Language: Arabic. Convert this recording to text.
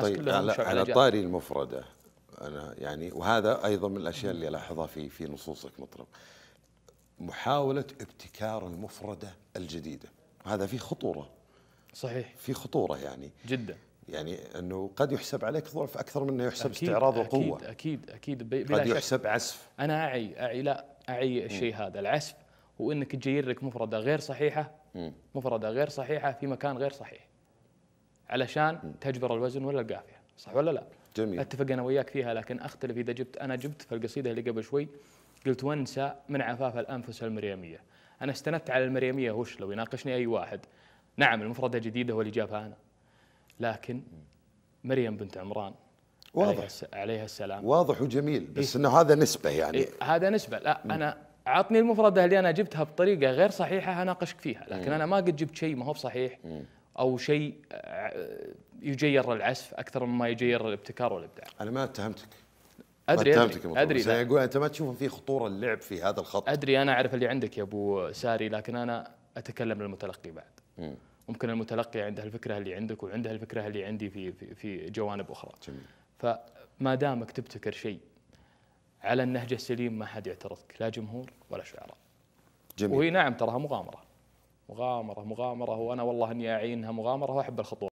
طيب على, على طاري المفردة أنا يعني وهذا أيضا من الأشياء اللي ألاحظها في في نصوصك مطرب محاولة ابتكار المفردة الجديدة هذا في خطورة صحيح في خطورة يعني جدا يعني انه قد يحسب عليك ضعف اكثر منه يحسب أكيد استعراض وقوه اكيد اكيد اكيد بلا قد يحسب شك. عسف انا اعي اعي لا اعي الشيء هذا العسف هو انك تجير لك مفرده غير صحيحه مفرده غير صحيحه في مكان غير صحيح علشان تجبر الوزن ولا القافيه صح ولا لا جميل اتفق انا وياك فيها لكن اختلف اذا جبت انا جبت في القصيده اللي قبل شوي قلت وانسى من عفاف الانفس المريميه انا استندت على المريميه وش لو يناقشني اي واحد نعم المفرده جديده واللي جابها انا لكن مريم بنت عمران واضح عليها السلام واضح وجميل بس إيه؟ انه هذا نسبه يعني إيه هذا نسبه لا انا عطني المفرده اللي انا جبتها بطريقه غير صحيحه اناقشك فيها لكن انا ما قد جبت شيء ما هو بصحيح م. او شيء آه، يجير العزف اكثر مما يجير الابتكار والابداع. انا ما اتهمتك. ادري ما اتهمتك ادري, أدري بس انا اقول انت ما تشوف في خطوره اللعب في هذا الخط. ادري انا اعرف اللي عندك يا ابو ساري لكن انا اتكلم للمتلقي بعد. ممكن المتلقي عنده الفكره اللي عندك وعنده الفكره اللي عندي في في, في جوانب اخرى. جميل. فما دامك تبتكر شيء على النهج السليم ما حد يعترضك لا جمهور ولا شعراء. جميل. وهي نعم تراها مغامره. مغامره مغامره وانا والله اني اعينها مغامره واحب الخطوه